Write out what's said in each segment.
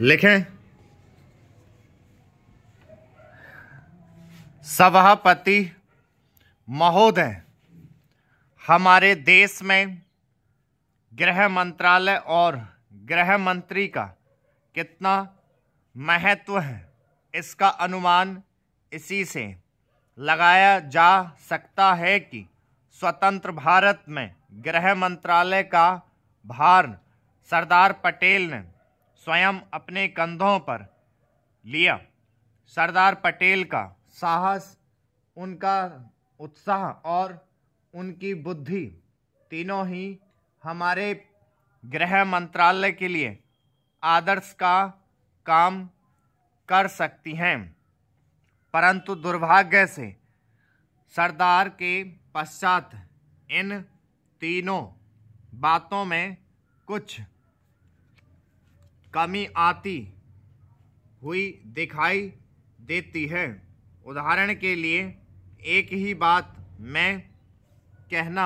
लिखें सभापति महोदय हमारे देश में गृह मंत्रालय और गृह मंत्री का कितना महत्व है इसका अनुमान इसी से लगाया जा सकता है कि स्वतंत्र भारत में गृह मंत्रालय का भार सरदार पटेल ने स्वयं अपने कंधों पर लिया सरदार पटेल का साहस उनका उत्साह और उनकी बुद्धि तीनों ही हमारे गृह मंत्रालय के लिए आदर्श का काम कर सकती हैं परंतु दुर्भाग्य से सरदार के पश्चात इन तीनों बातों में कुछ कमी आती हुई दिखाई देती है उदाहरण के लिए एक ही बात मैं कहना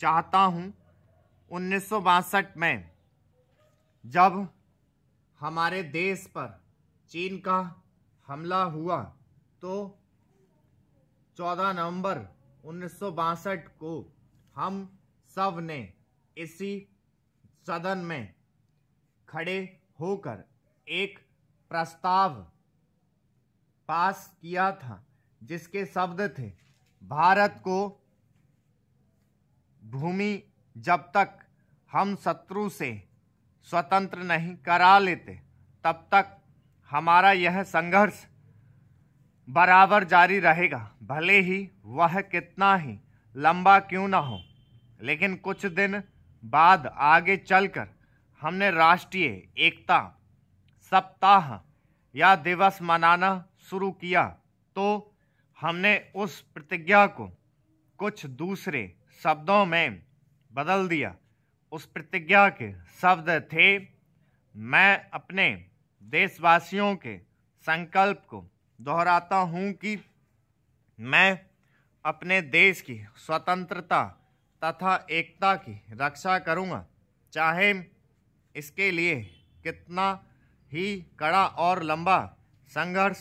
चाहता हूँ उन्नीस में जब हमारे देश पर चीन का हमला हुआ तो 14 नवंबर उन्नीस को हम सब ने इसी सदन में खड़े होकर एक प्रस्ताव पास किया था जिसके शब्द थे भारत को भूमि जब तक हम शत्रु से स्वतंत्र नहीं करा लेते तब तक हमारा यह संघर्ष बराबर जारी रहेगा भले ही वह कितना ही लंबा क्यों ना हो लेकिन कुछ दिन बाद आगे चलकर हमने राष्ट्रीय एकता सप्ताह या दिवस मनाना शुरू किया तो हमने उस प्रतिज्ञा को कुछ दूसरे शब्दों में बदल दिया उस प्रतिज्ञा के शब्द थे मैं अपने देशवासियों के संकल्प को दोहराता हूँ कि मैं अपने देश की स्वतंत्रता तथा एकता की रक्षा करूँगा चाहे इसके लिए कितना ही कड़ा और लंबा संघर्ष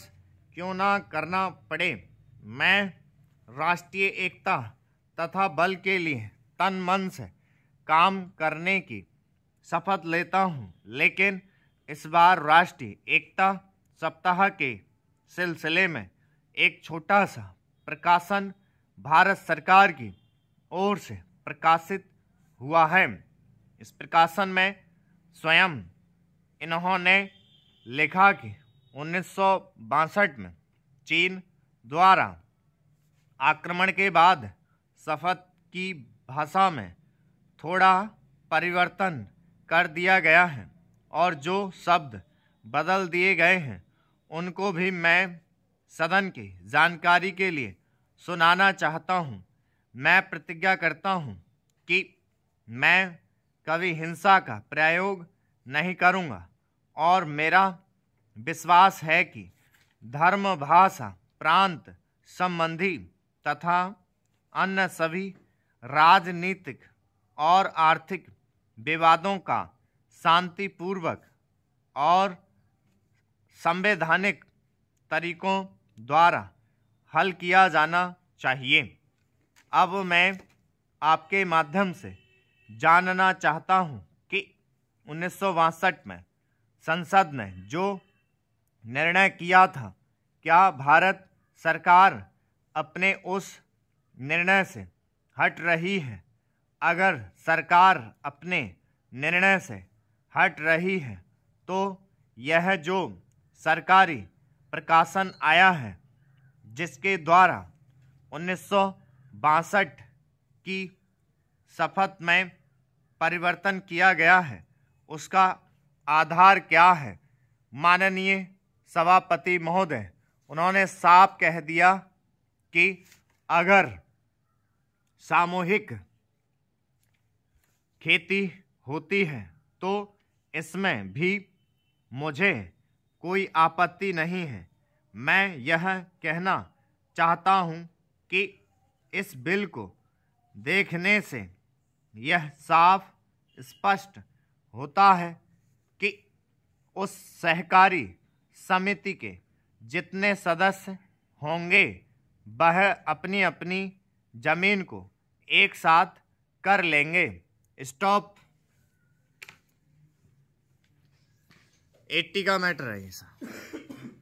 क्यों ना करना पड़े मैं राष्ट्रीय एकता तथा बल के लिए तन मन से काम करने की शपथ लेता हूँ लेकिन इस बार राष्ट्रीय एकता सप्ताह के सिलसिले में एक छोटा सा प्रकाशन भारत सरकार की ओर से प्रकाशित हुआ है इस प्रकाशन में स्वयं इन्होंने लिखा कि उन्नीस में चीन द्वारा आक्रमण के बाद शपथ की भाषा में थोड़ा परिवर्तन कर दिया गया है और जो शब्द बदल दिए गए हैं उनको भी मैं सदन की जानकारी के लिए सुनाना चाहता हूँ मैं प्रतिज्ञा करता हूँ कि मैं कभी हिंसा का प्रयोग नहीं करूँगा और मेरा विश्वास है कि धर्म भाषा प्रांत संबंधी तथा अन्य सभी राजनीतिक और आर्थिक विवादों का शांतिपूर्वक और संवैधानिक तरीकों द्वारा हल किया जाना चाहिए अब मैं आपके माध्यम से जानना चाहता हूं कि उन्नीस में संसद ने जो निर्णय किया था क्या भारत सरकार अपने उस निर्णय से हट रही है अगर सरकार अपने निर्णय से हट रही है तो यह जो सरकारी प्रकाशन आया है जिसके द्वारा उन्नीस की शपथ में परिवर्तन किया गया है उसका आधार क्या है माननीय सभापति महोदय उन्होंने साफ कह दिया कि अगर सामूहिक खेती होती है तो इसमें भी मुझे कोई आपत्ति नहीं है मैं यह कहना चाहता हूं कि इस बिल को देखने से यह साफ स्पष्ट होता है कि उस सहकारी समिति के जितने सदस्य होंगे वह अपनी अपनी जमीन को एक साथ कर लेंगे स्टॉप एट्टी का मैटर है ये